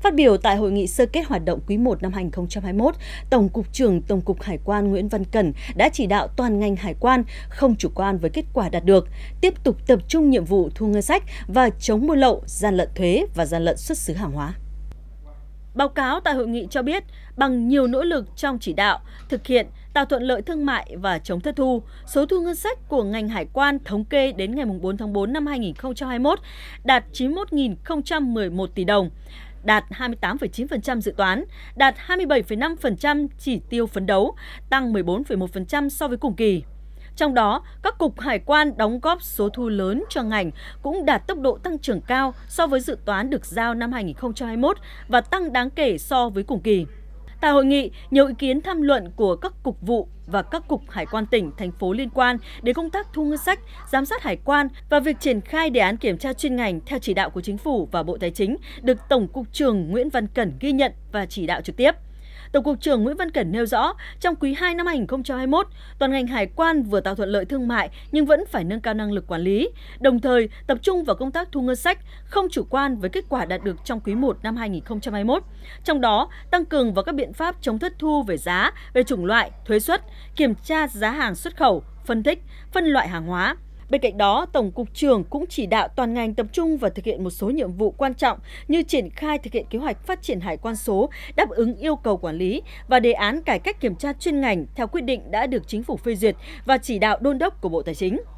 Phát biểu tại hội nghị sơ kết hoạt động quý 1 năm 2021, Tổng cục trưởng Tổng cục Hải quan Nguyễn Văn Cẩn đã chỉ đạo toàn ngành hải quan không chủ quan với kết quả đạt được, tiếp tục tập trung nhiệm vụ thu ngân sách và chống buôn lậu, gian lận thuế và gian lận xuất xứ hàng hóa. Báo cáo tại hội nghị cho biết, bằng nhiều nỗ lực trong chỉ đạo, thực hiện, tạo thuận lợi thương mại và chống thất thu, số thu ngân sách của ngành hải quan thống kê đến ngày 4 tháng 4 năm 2021 đạt 91.011 tỷ đồng đạt 28,9% dự toán, đạt 27,5% chỉ tiêu phấn đấu, tăng 14,1% so với cùng kỳ. Trong đó, các cục hải quan đóng góp số thu lớn cho ngành cũng đạt tốc độ tăng trưởng cao so với dự toán được giao năm 2021 và tăng đáng kể so với cùng kỳ. Tại hội nghị, nhiều ý kiến tham luận của các cục vụ và các cục hải quan tỉnh, thành phố liên quan đến công tác thu ngân sách, giám sát hải quan và việc triển khai đề án kiểm tra chuyên ngành theo chỉ đạo của Chính phủ và Bộ Tài chính được Tổng cục trưởng Nguyễn Văn Cẩn ghi nhận và chỉ đạo trực tiếp. Tổng cục trưởng Nguyễn Văn Cẩn nêu rõ, trong quý 2 năm 2021, toàn ngành hải quan vừa tạo thuận lợi thương mại nhưng vẫn phải nâng cao năng lực quản lý, đồng thời tập trung vào công tác thu ngân sách, không chủ quan với kết quả đạt được trong quý 1 năm 2021. Trong đó, tăng cường vào các biện pháp chống thất thu về giá, về chủng loại, thuế suất, kiểm tra giá hàng xuất khẩu, phân tích, phân loại hàng hóa, Bên cạnh đó, Tổng cục trưởng cũng chỉ đạo toàn ngành tập trung và thực hiện một số nhiệm vụ quan trọng như triển khai thực hiện kế hoạch phát triển hải quan số, đáp ứng yêu cầu quản lý và đề án cải cách kiểm tra chuyên ngành theo quyết định đã được chính phủ phê duyệt và chỉ đạo đôn đốc của Bộ Tài chính.